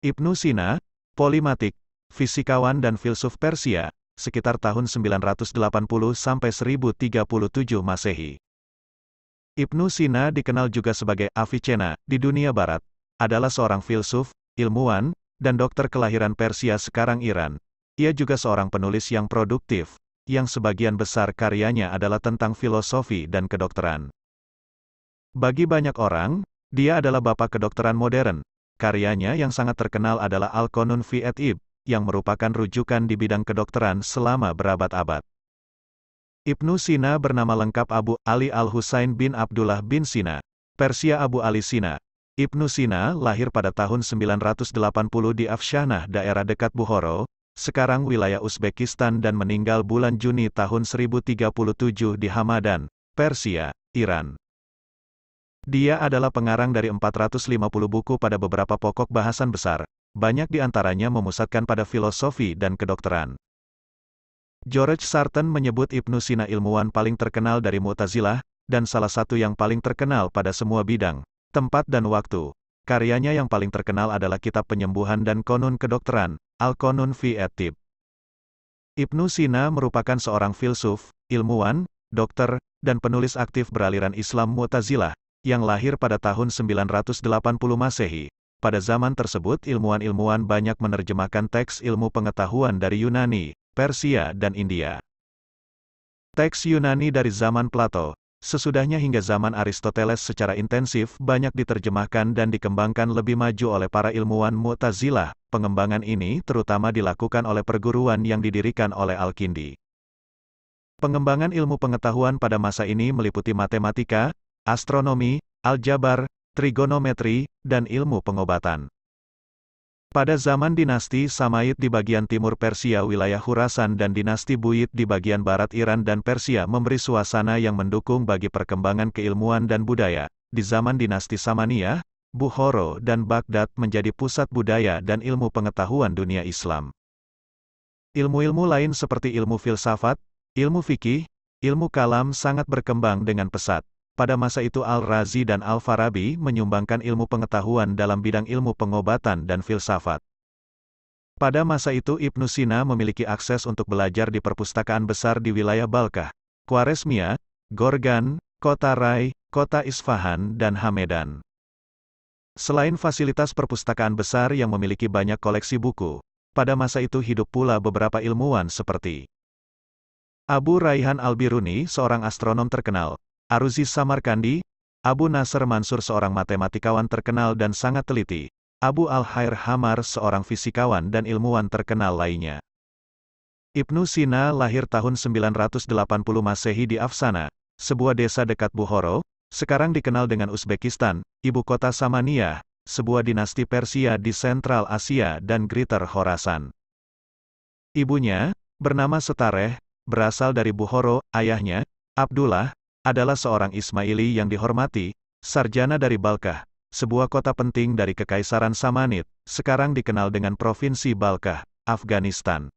Ibnu Sina, polimatik, fisikawan dan filsuf Persia, sekitar tahun 980 sampai 1037 Masehi. Ibnu Sina dikenal juga sebagai Avicenna di dunia barat, adalah seorang filsuf, ilmuwan, dan dokter kelahiran Persia sekarang Iran. Ia juga seorang penulis yang produktif, yang sebagian besar karyanya adalah tentang filosofi dan kedokteran. Bagi banyak orang, dia adalah bapak kedokteran modern, Karyanya yang sangat terkenal adalah Al-Qanun fi Ib, yang merupakan rujukan di bidang kedokteran selama berabad-abad. Ibnu Sina bernama lengkap Abu Ali Al-Husain bin Abdullah bin Sina, Persia Abu Ali Sina. Ibnu Sina lahir pada tahun 980 di Afshanah daerah dekat Buhoro, sekarang wilayah Uzbekistan dan meninggal bulan Juni tahun 1037 di Hamadan, Persia, Iran. Dia adalah pengarang dari 450 buku pada beberapa pokok bahasan besar, banyak di antaranya memusatkan pada filosofi dan kedokteran. George Sarton menyebut Ibnu Sina ilmuwan paling terkenal dari Mu'tazilah, dan salah satu yang paling terkenal pada semua bidang, tempat dan waktu. Karyanya yang paling terkenal adalah Kitab Penyembuhan dan Konun Kedokteran, Al-Konun fi Atib. Ibnu Sina merupakan seorang filsuf, ilmuwan, dokter, dan penulis aktif beraliran Islam Mu'tazilah, yang lahir pada tahun 980 Masehi. Pada zaman tersebut ilmuwan-ilmuwan banyak menerjemahkan teks ilmu pengetahuan dari Yunani, Persia dan India. Teks Yunani dari zaman Plato, sesudahnya hingga zaman Aristoteles secara intensif banyak diterjemahkan dan dikembangkan lebih maju oleh para ilmuwan Mu'tazilah, pengembangan ini terutama dilakukan oleh perguruan yang didirikan oleh Al-Kindi. Pengembangan ilmu pengetahuan pada masa ini meliputi matematika, astronomi, aljabar, trigonometri, dan ilmu pengobatan. Pada zaman dinasti Samait di bagian timur Persia wilayah Hurasan dan dinasti Buyid di bagian barat Iran dan Persia memberi suasana yang mendukung bagi perkembangan keilmuan dan budaya. Di zaman dinasti Samaniyah, Bukhoro, dan Baghdad menjadi pusat budaya dan ilmu pengetahuan dunia Islam. Ilmu-ilmu lain seperti ilmu filsafat, ilmu fikih, ilmu kalam sangat berkembang dengan pesat. Pada masa itu Al-Razi dan Al-Farabi menyumbangkan ilmu pengetahuan dalam bidang ilmu pengobatan dan filsafat. Pada masa itu Ibnu Sina memiliki akses untuk belajar di perpustakaan besar di wilayah Balkah, Khwarezmia, Gorgan, Kota Rai, Kota Isfahan dan Hamedan. Selain fasilitas perpustakaan besar yang memiliki banyak koleksi buku, pada masa itu hidup pula beberapa ilmuwan seperti Abu Raihan Al-Biruni seorang astronom terkenal, Aruzi Samarkandi, Abu Nasr Mansur seorang matematikawan terkenal dan sangat teliti, Abu Al-Hair Hamar seorang fisikawan dan ilmuwan terkenal lainnya. Ibnu Sina lahir tahun 980 Masehi di Afsana, sebuah desa dekat Bukhoro, sekarang dikenal dengan Uzbekistan, ibu kota Samania, sebuah dinasti Persia di Sentral Asia dan Greater Khorasan. Ibunya, bernama Setareh, berasal dari Bukhoro. ayahnya, Abdullah, adalah seorang Ismaili yang dihormati, sarjana dari Balkah, sebuah kota penting dari Kekaisaran Samanit, sekarang dikenal dengan Provinsi Balkah, Afghanistan.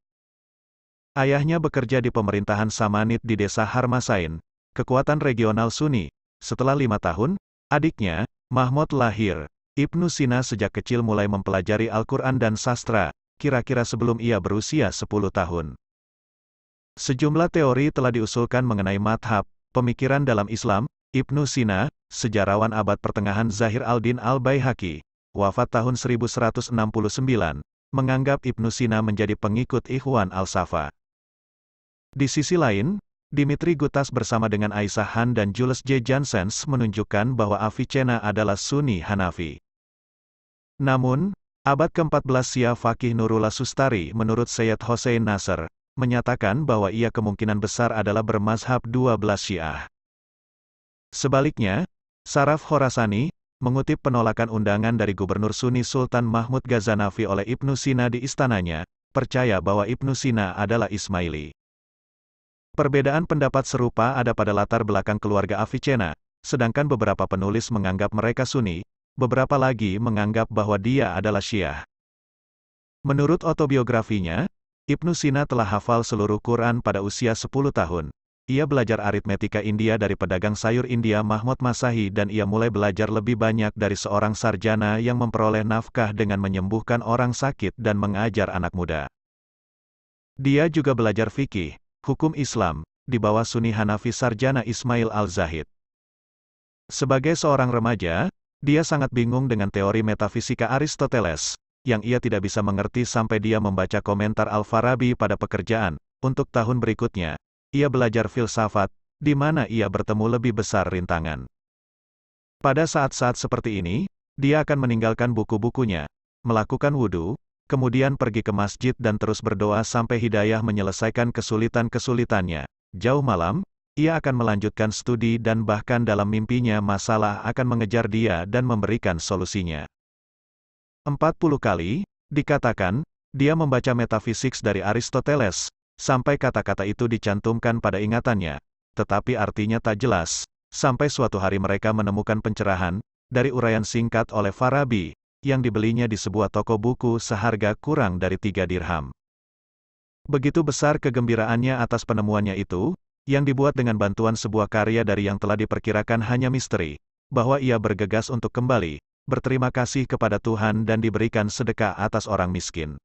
Ayahnya bekerja di pemerintahan Samanit di desa Harmasain, kekuatan regional Sunni. Setelah lima tahun, adiknya, Mahmud lahir. Ibnu Sina sejak kecil mulai mempelajari Al-Quran dan sastra, kira-kira sebelum ia berusia 10 tahun. Sejumlah teori telah diusulkan mengenai madhab, Pemikiran dalam Islam, Ibnu Sina, sejarawan abad pertengahan Zahir al-Din al-Baihaqi, wafat tahun 1169, menganggap Ibnu Sina menjadi pengikut Ikhwan al-Safa. Di sisi lain, Dimitri Gutas bersama dengan Aisyah Han dan Jules J. Janssens menunjukkan bahwa Avicenna adalah Sunni Hanafi. Namun, abad ke-14 Syiah Fakih Nurullah Sustari menurut Sayyid Hossein Nasr, menyatakan bahwa ia kemungkinan besar adalah bermazhab 12 Syiah. Sebaliknya, Saraf Horasani, mengutip penolakan undangan dari Gubernur Sunni Sultan Mahmud Ghazanavi oleh Ibnu Sina di istananya, percaya bahwa Ibnu Sina adalah Ismaili. Perbedaan pendapat serupa ada pada latar belakang keluarga Avicenna, sedangkan beberapa penulis menganggap mereka Sunni, beberapa lagi menganggap bahwa dia adalah Syiah. Menurut autobiografinya, Ibnu Sina telah hafal seluruh Quran pada usia 10 tahun. Ia belajar aritmetika India dari pedagang sayur India Mahmud Masahi dan ia mulai belajar lebih banyak dari seorang sarjana yang memperoleh nafkah dengan menyembuhkan orang sakit dan mengajar anak muda. Dia juga belajar fikih, hukum Islam, di bawah Sunni Hanafi sarjana Ismail Al-Zahid. Sebagai seorang remaja, dia sangat bingung dengan teori metafisika Aristoteles, yang ia tidak bisa mengerti sampai dia membaca komentar Al-Farabi pada pekerjaan. Untuk tahun berikutnya, ia belajar filsafat, di mana ia bertemu lebih besar rintangan. Pada saat-saat seperti ini, dia akan meninggalkan buku-bukunya, melakukan wudhu, kemudian pergi ke masjid dan terus berdoa sampai hidayah menyelesaikan kesulitan-kesulitannya. Jauh malam, ia akan melanjutkan studi dan bahkan dalam mimpinya masalah akan mengejar dia dan memberikan solusinya. 40 kali, dikatakan, dia membaca metafisik dari Aristoteles, sampai kata-kata itu dicantumkan pada ingatannya, tetapi artinya tak jelas, sampai suatu hari mereka menemukan pencerahan, dari uraian singkat oleh Farabi, yang dibelinya di sebuah toko buku seharga kurang dari tiga dirham. Begitu besar kegembiraannya atas penemuannya itu, yang dibuat dengan bantuan sebuah karya dari yang telah diperkirakan hanya misteri, bahwa ia bergegas untuk kembali, berterima kasih kepada Tuhan dan diberikan sedekah atas orang miskin.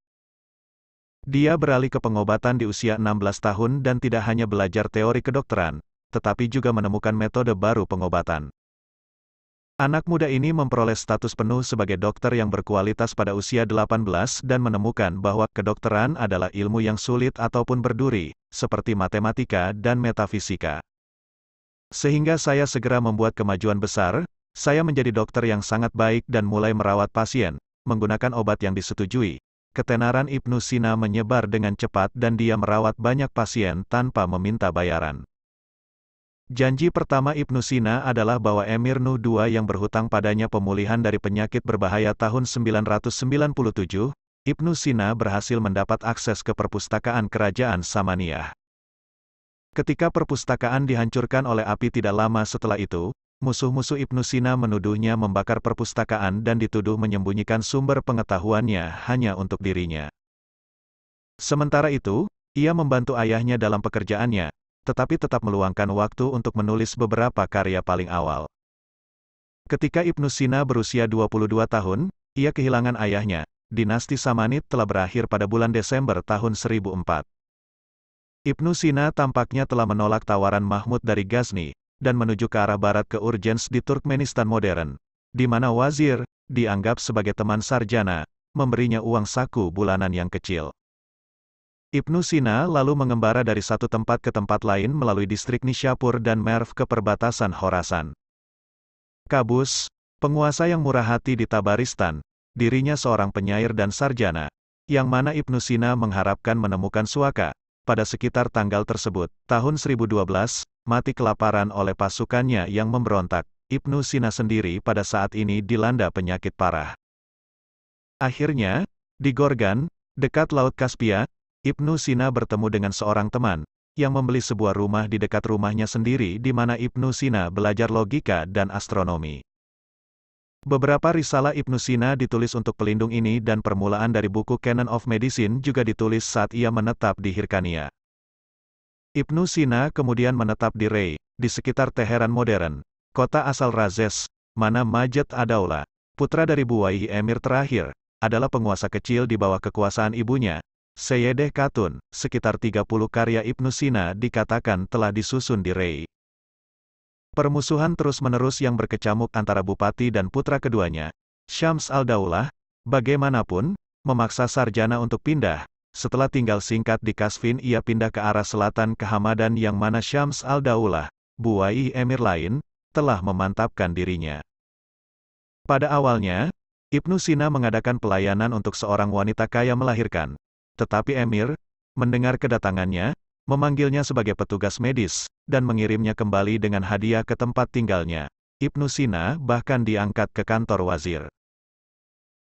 Dia beralih ke pengobatan di usia 16 tahun dan tidak hanya belajar teori kedokteran, tetapi juga menemukan metode baru pengobatan. Anak muda ini memperoleh status penuh sebagai dokter yang berkualitas pada usia 18 dan menemukan bahwa kedokteran adalah ilmu yang sulit ataupun berduri, seperti matematika dan metafisika. Sehingga saya segera membuat kemajuan besar, saya menjadi dokter yang sangat baik dan mulai merawat pasien, menggunakan obat yang disetujui. Ketenaran Ibnu Sina menyebar dengan cepat dan dia merawat banyak pasien tanpa meminta bayaran. Janji pertama Ibnu Sina adalah bahwa Emir Nuh II yang berhutang padanya pemulihan dari penyakit berbahaya tahun 997, Ibnu Sina berhasil mendapat akses ke perpustakaan kerajaan Samaniah. Ketika perpustakaan dihancurkan oleh api tidak lama setelah itu, musuh-musuh Ibnu Sina menuduhnya membakar perpustakaan dan dituduh menyembunyikan sumber pengetahuannya hanya untuk dirinya. Sementara itu, ia membantu ayahnya dalam pekerjaannya, tetapi tetap meluangkan waktu untuk menulis beberapa karya paling awal. Ketika Ibnu Sina berusia 22 tahun, ia kehilangan ayahnya, dinasti Samanit telah berakhir pada bulan Desember tahun 1004. Ibnu Sina tampaknya telah menolak tawaran Mahmud dari Ghazni, dan menuju ke arah barat ke Urgens di Turkmenistan modern, di mana wazir, dianggap sebagai teman sarjana, memberinya uang saku bulanan yang kecil. Ibnu Sina lalu mengembara dari satu tempat ke tempat lain melalui distrik Nishapur dan Merv ke perbatasan Horasan. Kabus, penguasa yang murah hati di Tabaristan, dirinya seorang penyair dan sarjana, yang mana Ibnu Sina mengharapkan menemukan suaka, pada sekitar tanggal tersebut, tahun 1012, mati kelaparan oleh pasukannya yang memberontak. Ibnu Sina sendiri pada saat ini dilanda penyakit parah. Akhirnya, di Gorgan, dekat Laut Kaspia, Ibnu Sina bertemu dengan seorang teman, yang membeli sebuah rumah di dekat rumahnya sendiri di mana Ibnu Sina belajar logika dan astronomi. Beberapa risalah Ibnu Sina ditulis untuk pelindung ini dan permulaan dari buku Canon of Medicine juga ditulis saat ia menetap di Hirkania. Ibnu Sina kemudian menetap di Rey, di sekitar Teheran modern, kota asal Razes, mana Majed Adaula, putra dari Buwai Emir terakhir, adalah penguasa kecil di bawah kekuasaan ibunya, Seyedeh Katun, sekitar 30 karya Ibnu Sina dikatakan telah disusun di Rey. Permusuhan terus-menerus yang berkecamuk antara bupati dan putra keduanya, Syams al-Daulah, bagaimanapun, memaksa Sarjana untuk pindah. Setelah tinggal singkat di Kasvin ia pindah ke arah selatan ke Hamadan yang mana Syams al-Daulah, buai emir lain, telah memantapkan dirinya. Pada awalnya, Ibnu Sina mengadakan pelayanan untuk seorang wanita kaya melahirkan. Tetapi Emir, mendengar kedatangannya, memanggilnya sebagai petugas medis, dan mengirimnya kembali dengan hadiah ke tempat tinggalnya. Ibnu Sina bahkan diangkat ke kantor wazir.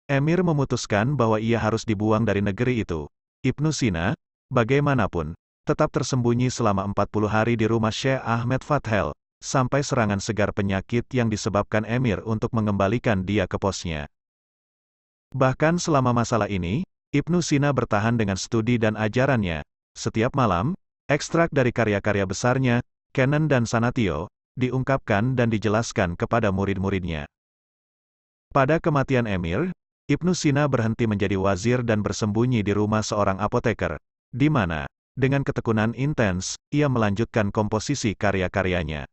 Emir memutuskan bahwa ia harus dibuang dari negeri itu. Ibnu Sina, bagaimanapun, tetap tersembunyi selama 40 hari di rumah Syekh Ahmed Fathel, sampai serangan segar penyakit yang disebabkan Emir untuk mengembalikan dia ke posnya. Bahkan selama masalah ini, Ibnu Sina bertahan dengan studi dan ajarannya. Setiap malam, Ekstrak dari karya-karya besarnya, Canon dan Sanatio, diungkapkan dan dijelaskan kepada murid-muridnya. Pada kematian Emir, Ibnu Sina berhenti menjadi wazir dan bersembunyi di rumah seorang apoteker, di mana, dengan ketekunan intens, ia melanjutkan komposisi karya-karyanya.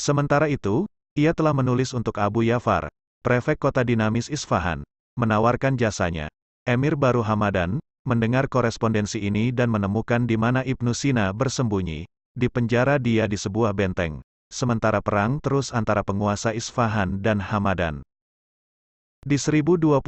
Sementara itu, ia telah menulis untuk Abu Yafar, prefek kota dinamis Isfahan, menawarkan jasanya. Emir Baru Hamadan, mendengar korespondensi ini dan menemukan di mana Ibnu Sina bersembunyi. Di penjara dia di sebuah benteng, sementara perang terus antara penguasa Isfahan dan Hamadan. Di 1024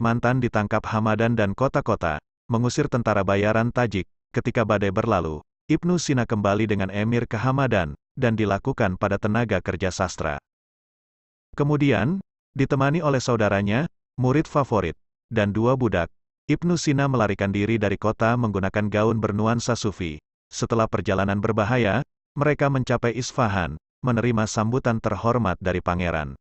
mantan ditangkap Hamadan dan kota-kota, mengusir tentara bayaran Tajik, ketika badai berlalu, Ibnu Sina kembali dengan emir ke Hamadan, dan dilakukan pada tenaga kerja sastra. Kemudian, ditemani oleh saudaranya, murid favorit, dan dua budak, Ibnu Sina melarikan diri dari kota menggunakan gaun bernuansa sufi. Setelah perjalanan berbahaya, mereka mencapai Isfahan, menerima sambutan terhormat dari pangeran.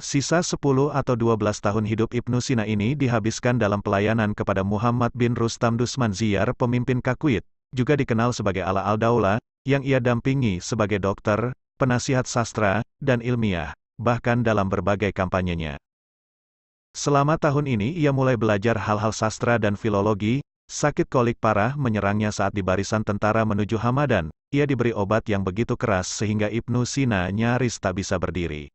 Sisa 10 atau 12 tahun hidup Ibnu Sina ini dihabiskan dalam pelayanan kepada Muhammad bin Rustam Dusman Ziyar pemimpin Kakuit, juga dikenal sebagai Ala al-Daula, yang ia dampingi sebagai dokter, penasihat sastra, dan ilmiah, bahkan dalam berbagai kampanyenya. Selama tahun ini ia mulai belajar hal-hal sastra dan filologi, sakit kolik parah menyerangnya saat di barisan tentara menuju Hamadan, ia diberi obat yang begitu keras sehingga Ibnu Sina nyaris tak bisa berdiri.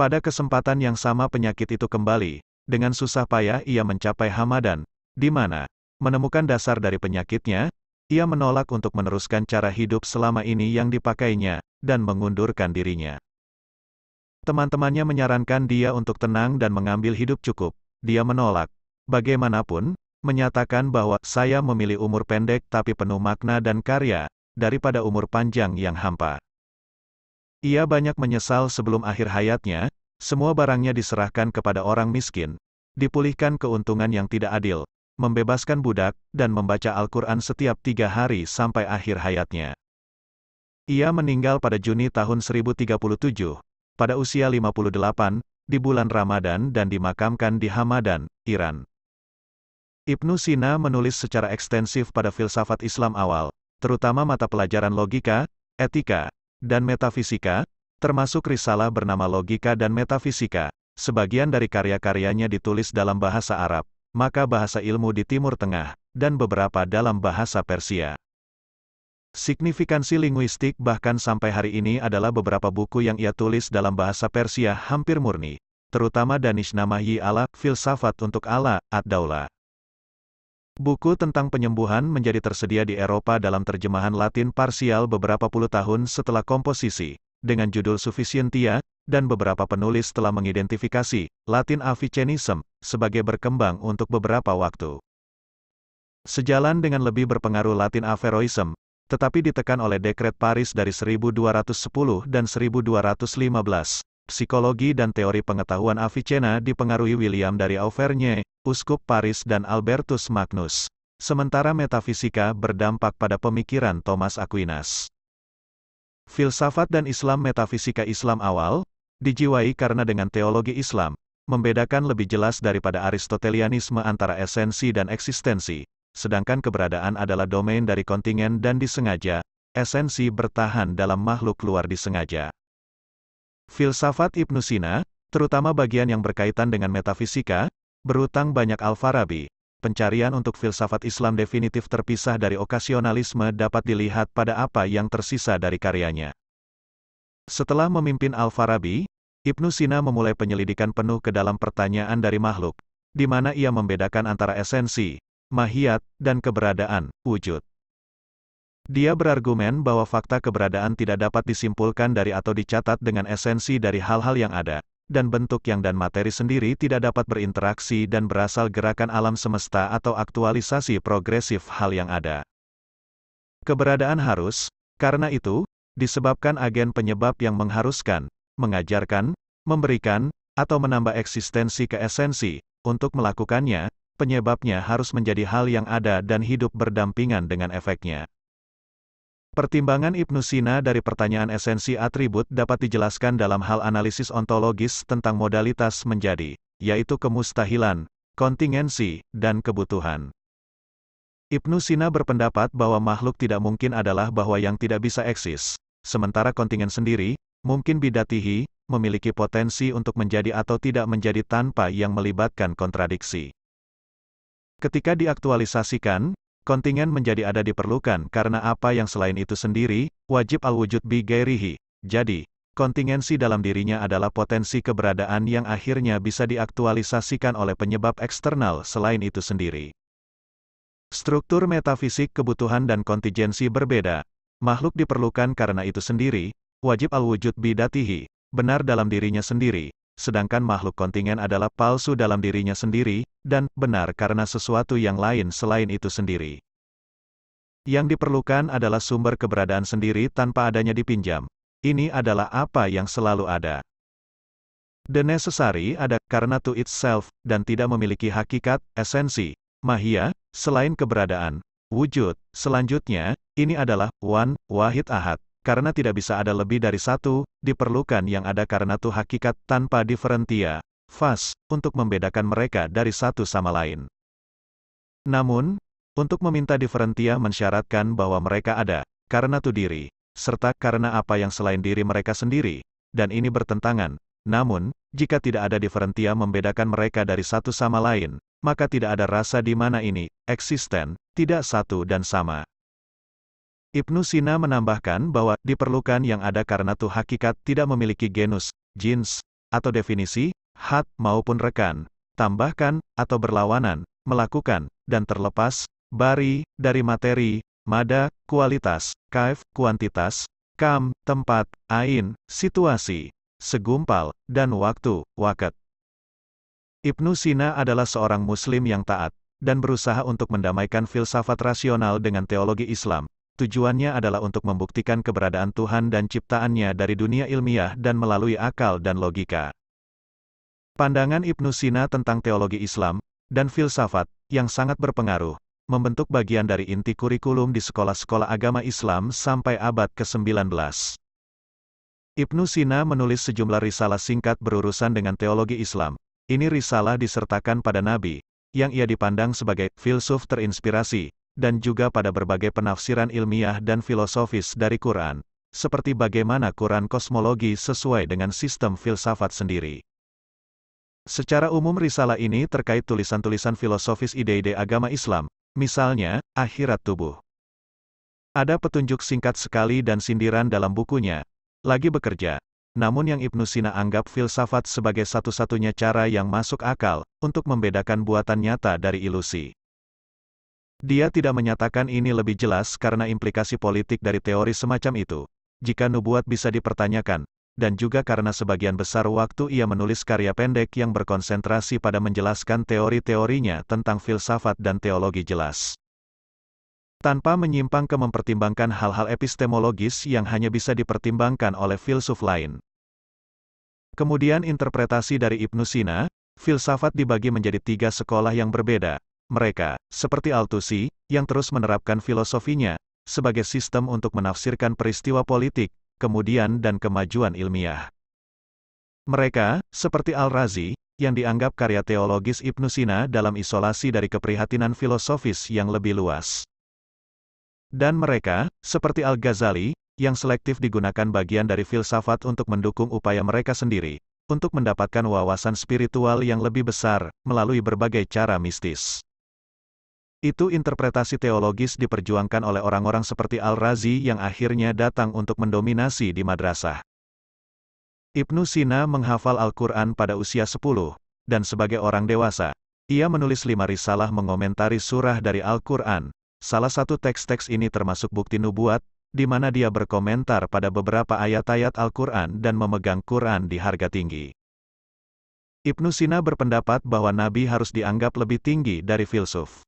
Pada kesempatan yang sama penyakit itu kembali, dengan susah payah ia mencapai Hamadan, di mana, menemukan dasar dari penyakitnya, ia menolak untuk meneruskan cara hidup selama ini yang dipakainya, dan mengundurkan dirinya. Teman-temannya menyarankan dia untuk tenang dan mengambil hidup cukup. Dia menolak. Bagaimanapun, menyatakan bahwa saya memilih umur pendek tapi penuh makna dan karya, daripada umur panjang yang hampa. Ia banyak menyesal sebelum akhir hayatnya, semua barangnya diserahkan kepada orang miskin, dipulihkan keuntungan yang tidak adil, membebaskan budak, dan membaca Al-Quran setiap tiga hari sampai akhir hayatnya. Ia meninggal pada Juni tahun 1037, pada usia 58, di bulan Ramadan dan dimakamkan di Hamadan, Iran. Ibnu Sina menulis secara ekstensif pada filsafat Islam awal, terutama mata pelajaran logika, etika, dan metafisika, termasuk risalah bernama Logika dan Metafisika. Sebagian dari karya-karyanya ditulis dalam bahasa Arab, maka bahasa ilmu di Timur Tengah, dan beberapa dalam bahasa Persia. Signifikansi linguistik bahkan sampai hari ini adalah beberapa buku yang ia tulis dalam bahasa Persia hampir murni, terutama danish namahi ala Filsafat untuk ala ad daula. Buku tentang penyembuhan menjadi tersedia di Eropa dalam terjemahan Latin parsial beberapa puluh tahun setelah komposisi, dengan judul Sufficientia, dan beberapa penulis telah mengidentifikasi Latin Avicennism sebagai berkembang untuk beberapa waktu. Sejalan dengan lebih berpengaruh Latin Averroism, tetapi ditekan oleh dekret Paris dari 1210 dan 1215. Psikologi dan teori pengetahuan Avicenna dipengaruhi William dari Auvergne, Uskup Paris dan Albertus Magnus. Sementara metafisika berdampak pada pemikiran Thomas Aquinas. Filsafat dan Islam Metafisika Islam awal, dijiwai karena dengan teologi Islam, membedakan lebih jelas daripada Aristotelianisme antara esensi dan eksistensi, sedangkan keberadaan adalah domain dari kontingen dan disengaja, esensi bertahan dalam makhluk luar disengaja. Filsafat Ibnu Sina, terutama bagian yang berkaitan dengan metafisika, berutang banyak Al-Farabi. Pencarian untuk filsafat Islam definitif terpisah dari okasionalisme dapat dilihat pada apa yang tersisa dari karyanya. Setelah memimpin Al-Farabi, Ibnu Sina memulai penyelidikan penuh ke dalam pertanyaan dari makhluk, di mana ia membedakan antara esensi, mahiat, dan keberadaan, wujud. Dia berargumen bahwa fakta keberadaan tidak dapat disimpulkan dari atau dicatat dengan esensi dari hal-hal yang ada, dan bentuk yang dan materi sendiri tidak dapat berinteraksi dan berasal gerakan alam semesta atau aktualisasi progresif hal yang ada. Keberadaan harus, karena itu, disebabkan agen penyebab yang mengharuskan, mengajarkan, memberikan, atau menambah eksistensi ke esensi, untuk melakukannya, penyebabnya harus menjadi hal yang ada dan hidup berdampingan dengan efeknya. Pertimbangan Ibnu Sina dari pertanyaan esensi atribut dapat dijelaskan dalam hal analisis ontologis tentang modalitas menjadi, yaitu kemustahilan, kontingensi, dan kebutuhan. Ibnu Sina berpendapat bahwa makhluk tidak mungkin adalah bahwa yang tidak bisa eksis, sementara kontingen sendiri, mungkin bidatihi, memiliki potensi untuk menjadi atau tidak menjadi tanpa yang melibatkan kontradiksi. Ketika diaktualisasikan, kontingen menjadi ada diperlukan karena apa yang selain itu sendiri, wajib al-wujud bi gairihi. Jadi, kontingensi dalam dirinya adalah potensi keberadaan yang akhirnya bisa diaktualisasikan oleh penyebab eksternal selain itu sendiri. Struktur metafisik kebutuhan dan kontingensi berbeda. Makhluk diperlukan karena itu sendiri, wajib al-wujud bidatihi, benar dalam dirinya sendiri, sedangkan makhluk kontingen adalah palsu dalam dirinya sendiri, dan benar karena sesuatu yang lain selain itu sendiri. Yang diperlukan adalah sumber keberadaan sendiri tanpa adanya dipinjam. Ini adalah apa yang selalu ada. The necessary ada karena to itself, dan tidak memiliki hakikat, esensi, mahia, selain keberadaan, wujud. Selanjutnya, ini adalah one, wahid ahad, karena tidak bisa ada lebih dari satu, diperlukan yang ada karena tuh hakikat tanpa diferentia, fas, untuk membedakan mereka dari satu sama lain. Namun, untuk meminta diferentia mensyaratkan bahwa mereka ada, karena tuh diri, serta karena apa yang selain diri mereka sendiri, dan ini bertentangan. Namun, jika tidak ada diferentia membedakan mereka dari satu sama lain, maka tidak ada rasa di mana ini, eksisten, tidak satu dan sama. Ibnu Sina menambahkan bahwa diperlukan yang ada karena tuh hakikat tidak memiliki genus, jenis, atau definisi, hat maupun rekan, tambahkan atau berlawanan, melakukan, dan terlepas, bari, dari materi, mada, kualitas, kaif, kuantitas, kam, tempat, ain, situasi, segumpal, dan waktu, waket. Ibnu Sina adalah seorang muslim yang taat, dan berusaha untuk mendamaikan filsafat rasional dengan teologi Islam, tujuannya adalah untuk membuktikan keberadaan Tuhan dan ciptaannya dari dunia ilmiah dan melalui akal dan logika. Pandangan Ibnu Sina tentang teologi Islam dan filsafat yang sangat berpengaruh membentuk bagian dari inti kurikulum di sekolah-sekolah agama Islam sampai abad ke-19. Ibnu Sina menulis sejumlah risalah singkat berurusan dengan teologi Islam. Ini risalah disertakan pada Nabi, yang ia dipandang sebagai filsuf terinspirasi, dan juga pada berbagai penafsiran ilmiah dan filosofis dari Quran, seperti bagaimana Quran kosmologi sesuai dengan sistem filsafat sendiri. Secara umum risalah ini terkait tulisan-tulisan filosofis ide-ide agama Islam, misalnya, akhirat tubuh. Ada petunjuk singkat sekali dan sindiran dalam bukunya, lagi bekerja, namun yang Ibnu Sina anggap filsafat sebagai satu-satunya cara yang masuk akal, untuk membedakan buatan nyata dari ilusi. Dia tidak menyatakan ini lebih jelas karena implikasi politik dari teori semacam itu. Jika nubuat bisa dipertanyakan, dan juga karena sebagian besar waktu ia menulis karya pendek yang berkonsentrasi pada menjelaskan teori-teorinya tentang filsafat dan teologi jelas tanpa menyimpang ke mempertimbangkan hal-hal epistemologis yang hanya bisa dipertimbangkan oleh filsuf lain. Kemudian interpretasi dari Ibnu Sina, filsafat dibagi menjadi tiga sekolah yang berbeda, mereka, seperti Altusi, yang terus menerapkan filosofinya, sebagai sistem untuk menafsirkan peristiwa politik, kemudian dan kemajuan ilmiah. Mereka, seperti Al-Razi, yang dianggap karya teologis Ibnu Sina dalam isolasi dari keprihatinan filosofis yang lebih luas. Dan mereka, seperti Al-Ghazali, yang selektif digunakan bagian dari filsafat untuk mendukung upaya mereka sendiri, untuk mendapatkan wawasan spiritual yang lebih besar, melalui berbagai cara mistis. Itu interpretasi teologis diperjuangkan oleh orang-orang seperti Al-Razi yang akhirnya datang untuk mendominasi di madrasah. Ibnu Sina menghafal Al-Quran pada usia 10, dan sebagai orang dewasa, ia menulis lima risalah mengomentari surah dari Al-Quran. Salah satu teks-teks ini termasuk bukti nubuat, di mana dia berkomentar pada beberapa ayat-ayat Al-Quran dan memegang Quran di harga tinggi. Ibnu Sina berpendapat bahwa Nabi harus dianggap lebih tinggi dari filsuf.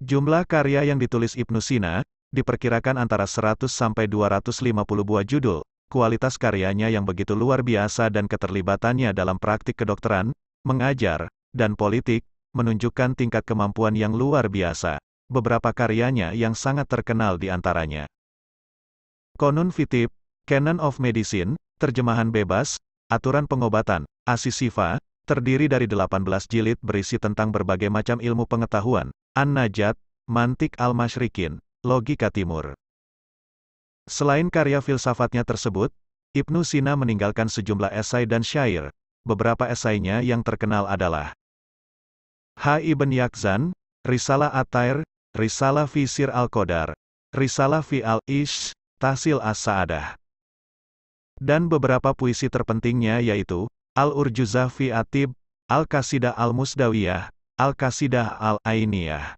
Jumlah karya yang ditulis Ibnu Sina, diperkirakan antara 100 sampai 250 buah judul, kualitas karyanya yang begitu luar biasa dan keterlibatannya dalam praktik kedokteran, mengajar, dan politik, menunjukkan tingkat kemampuan yang luar biasa. Beberapa karyanya yang sangat terkenal di antaranya. Konun Fitib, Canon of Medicine, terjemahan bebas, aturan pengobatan, Asisifa, terdiri dari 18 jilid berisi tentang berbagai macam ilmu pengetahuan, An-Najat, Mantik Al-Mashrikin, Logika Timur. Selain karya filsafatnya tersebut, Ibnu Sina meninggalkan sejumlah esai dan syair. Beberapa esainya yang terkenal adalah H. Ibn Yakzan, Risalah Atair, Risalah Fisir Al-Qadar, Risalah Fi Al-Ish, Tasil As-Sa'adah. Dan beberapa puisi terpentingnya yaitu Al-Urjuzah Fi Atib, Al-Qasidah Al-Musdawiyah, Al-Qasidah Al-Ainiyah